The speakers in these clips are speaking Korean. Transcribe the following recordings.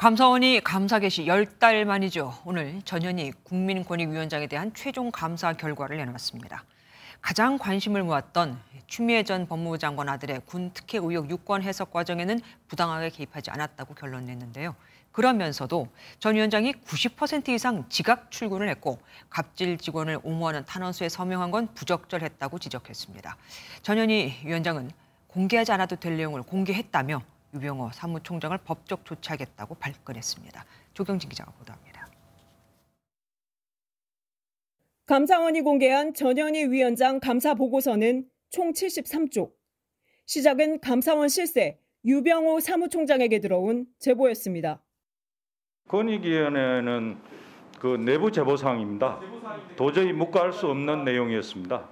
감사원이 감사 개시 열 달 만이죠. 오늘 전현희 국민권익위원장에 대한 최종 감사 결과를 내놨습니다. 가장 관심을 모았던 추미애 전 법무부 장관 아들의 군 특혜 의혹 유권 해석 과정에는 부당하게 개입하지 않았다고 결론 냈는데요. 그러면서도 전 위원장이 90% 이상 지각 출근을 했고 갑질 직원을 옹호하는 탄원서에 서명한 건 부적절했다고 지적했습니다. 전현희 위원장은 공개하지 않아도 될 내용을 공개했다며 유병호 사무총장을 법적 조치하겠다고 발끈했습니다. 조경진 기자가 보도합니다. 감사원이 공개한 전현희 위원장 감사 보고서는 총 73쪽. 시작은 감사원 실세 유병호 사무총장에게 들어온 제보였습니다. 권익위원회는그 내부 제보 사항입니다. 도저히 묵과할 수 없는 내용이었습니다.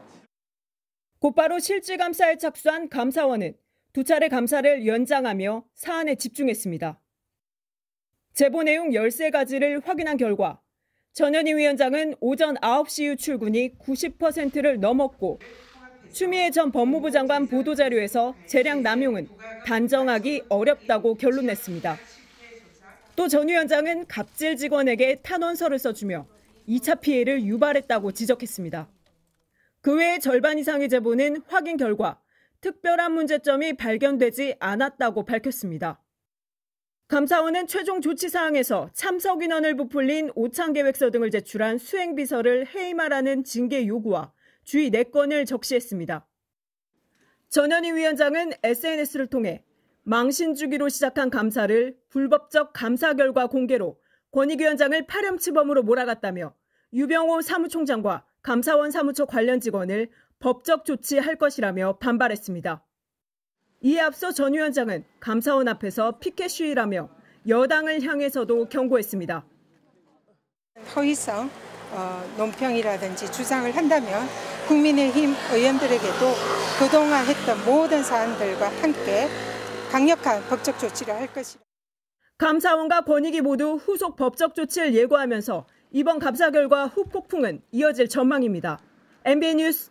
곧바로 실질 감사에 착수한 감사원은 두 차례 감사를 연장하며 사안에 집중했습니다. 제보 내용 13가지를 확인한 결과 전현희 위원장은 오전 9시 이후 출근이 90%를 넘었고 추미애 전 법무부 장관 보도자료에서 재량 남용은 단정하기 어렵다고 결론냈습니다. 또 전 위원장은 갑질 직원에게 탄원서를 써주며 2차 피해를 유발했다고 지적했습니다. 그 외 절반 이상의 제보는 확인 결과 특별한 문제점이 발견되지 않았다고 밝혔습니다. 감사원은 최종 조치 사항에서 참석 인원을 부풀린 오창 계획서 등을 제출한 수행 비서를 해임하라는 징계 요구와 주의 4건을 적시했습니다. 전현희 위원장은 SNS를 통해 망신 주기로 시작한 감사를 불법적 감사 결과 공개로 권익위원장을 파렴치범으로 몰아갔다며 유병호 사무총장과 감사원 사무처 관련 직원을 법적 조치할 것이라며 반발했습니다. 이에 앞서 전 위원장은 감사원 앞에서 피켓 시위라며 여당을 향해서도 경고했습니다. 더 이상 어, 논평이라든지 주장을 한다면 국민의힘 의원들에게도 그동안 했던 모든 사안들과 함께 강력한 법적 조치를 할 것이다. 감사원과 권익위 모두 후속 법적 조치를 예고하면서 이번 감사 결과 후폭풍은 이어질 전망입니다. MBN 뉴스